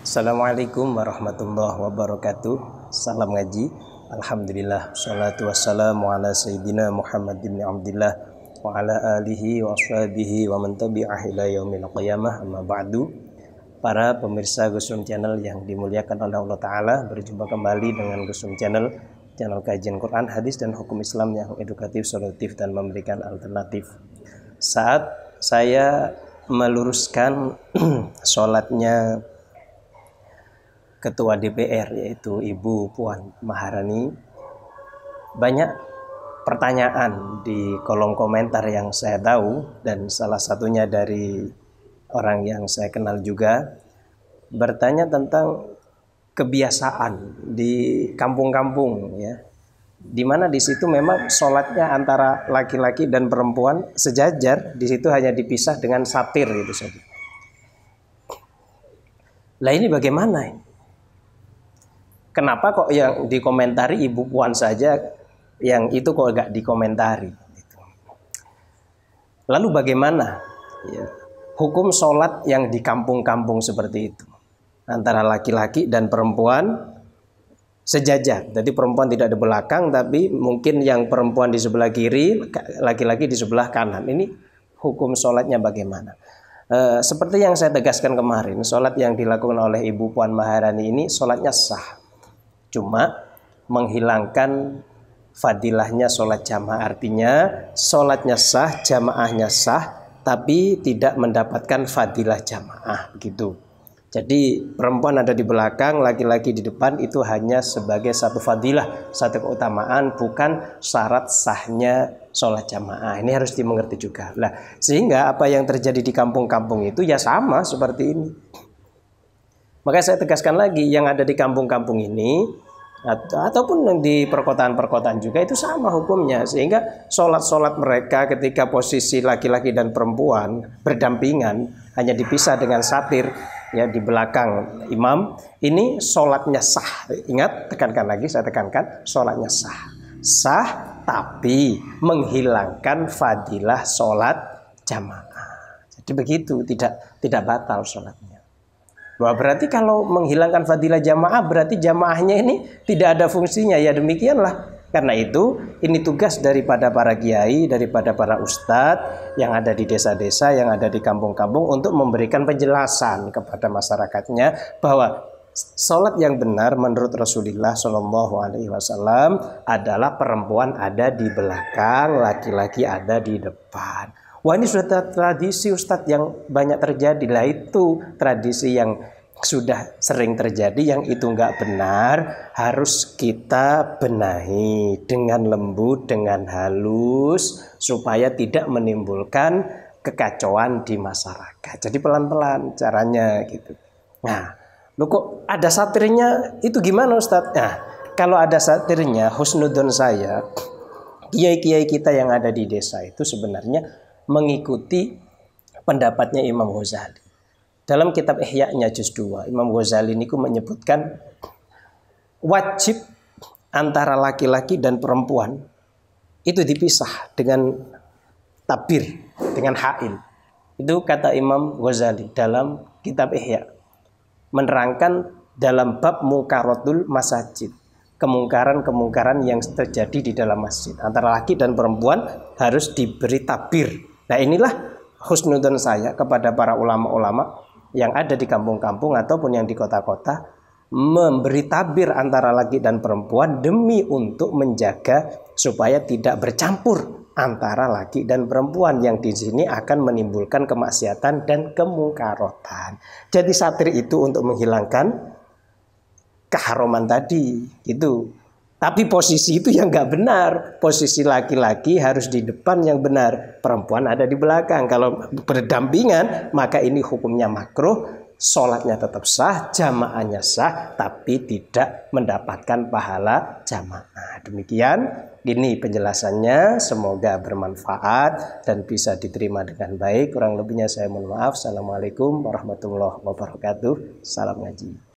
Assalamualaikum warahmatullahi wabarakatuh Salam ngaji Alhamdulillah Salatu wassalamu ala Sayyidina Muhammad ibn Abdullah Wa ala alihi wa ashabihi wa mentabi'ah ila yaumil qiyamah Amma ba'du para pemirsa Gusum Channel yang dimuliakan oleh Allah Ta'ala berjumpa kembali dengan Gusum Channel channel kajian Quran, hadis, dan hukum Islam yang edukatif, solutif, dan memberikan alternatif saat saya meluruskan sholatnya ketua DPR yaitu Ibu Puan Maharani banyak pertanyaan di kolom komentar yang saya tahu dan salah satunya dari orang yang saya kenal juga bertanya tentang kebiasaan di kampung-kampung ya di mana di situ memang sholatnya antara laki-laki dan perempuan sejajar di situ hanya dipisah dengan satir gitu saja lah ini bagaimana kenapa kok yang dikomentari ibu puan saja yang itu kok gak dikomentari lalu bagaimana ya hukum sholat yang di kampung-kampung seperti itu antara laki-laki dan perempuan sejajar. Jadi perempuan tidak di belakang tapi mungkin yang perempuan di sebelah kiri, laki-laki di sebelah kanan. Ini hukum sholatnya bagaimana? E, seperti yang saya tegaskan kemarin, sholat yang dilakukan oleh Ibu Puan Maharani ini sholatnya sah. Cuma menghilangkan fadilahnya sholat jamaah. Artinya sholatnya sah, jamaahnya sah, tapi tidak mendapatkan fadilah jamaah gitu. Jadi perempuan ada di belakang, laki-laki di depan itu hanya sebagai satu fadilah, satu keutamaan, bukan syarat sahnya sholat jamaah. Ini harus dimengerti juga. Nah, sehingga apa yang terjadi di kampung-kampung itu ya sama seperti ini. Maka saya tegaskan lagi, yang ada di kampung-kampung ini atau, ataupun di perkotaan-perkotaan juga itu sama hukumnya sehingga sholat-sholat mereka ketika posisi laki-laki dan perempuan berdampingan hanya dipisah dengan satir ya di belakang imam ini sholatnya sah ingat tekankan lagi saya tekankan sholatnya sah sah tapi menghilangkan fadilah sholat jamaah jadi begitu tidak tidak batal sholatnya bahwa berarti kalau menghilangkan fadilah jamaah berarti jamaahnya ini tidak ada fungsinya ya demikianlah. Karena itu ini tugas daripada para kiai, daripada para ustadz yang ada di desa-desa, yang ada di kampung-kampung untuk memberikan penjelasan kepada masyarakatnya bahwa Sholat yang benar menurut Rasulullah Shallallahu Alaihi Wasallam adalah perempuan ada di belakang, laki-laki ada di depan. Wah ini sudah tradisi Ustadz yang banyak terjadi lah itu tradisi yang sudah sering terjadi yang itu nggak benar harus kita benahi dengan lembut dengan halus supaya tidak menimbulkan kekacauan di masyarakat. Jadi pelan-pelan caranya gitu. Nah, lu kok ada satirnya itu gimana Ustadz? Nah, kalau ada satirnya husnudon saya kiai-kiai kita yang ada di desa itu sebenarnya mengikuti pendapatnya Imam Ghazali. Dalam kitab Ihya-nya juz 2, Imam Ghazali ini menyebutkan wajib antara laki-laki dan perempuan itu dipisah dengan tabir, dengan hail. Itu kata Imam Ghazali dalam kitab Ihya. Menerangkan dalam bab mungkaratul masajid kemungkaran-kemungkaran yang terjadi di dalam masjid antara laki dan perempuan harus diberi tabir Nah inilah husnudon saya kepada para ulama-ulama yang ada di kampung-kampung ataupun yang di kota-kota memberi tabir antara laki dan perempuan demi untuk menjaga supaya tidak bercampur antara laki dan perempuan yang di sini akan menimbulkan kemaksiatan dan kemungkarotan. Jadi satir itu untuk menghilangkan keharuman tadi itu tapi posisi itu yang nggak benar. Posisi laki-laki harus di depan yang benar. Perempuan ada di belakang. Kalau berdampingan, maka ini hukumnya makruh. Sholatnya tetap sah, jamaahnya sah, tapi tidak mendapatkan pahala jamaah. Demikian, ini penjelasannya. Semoga bermanfaat dan bisa diterima dengan baik. Kurang lebihnya saya mohon maaf. Assalamualaikum warahmatullahi wabarakatuh. Salam ngaji.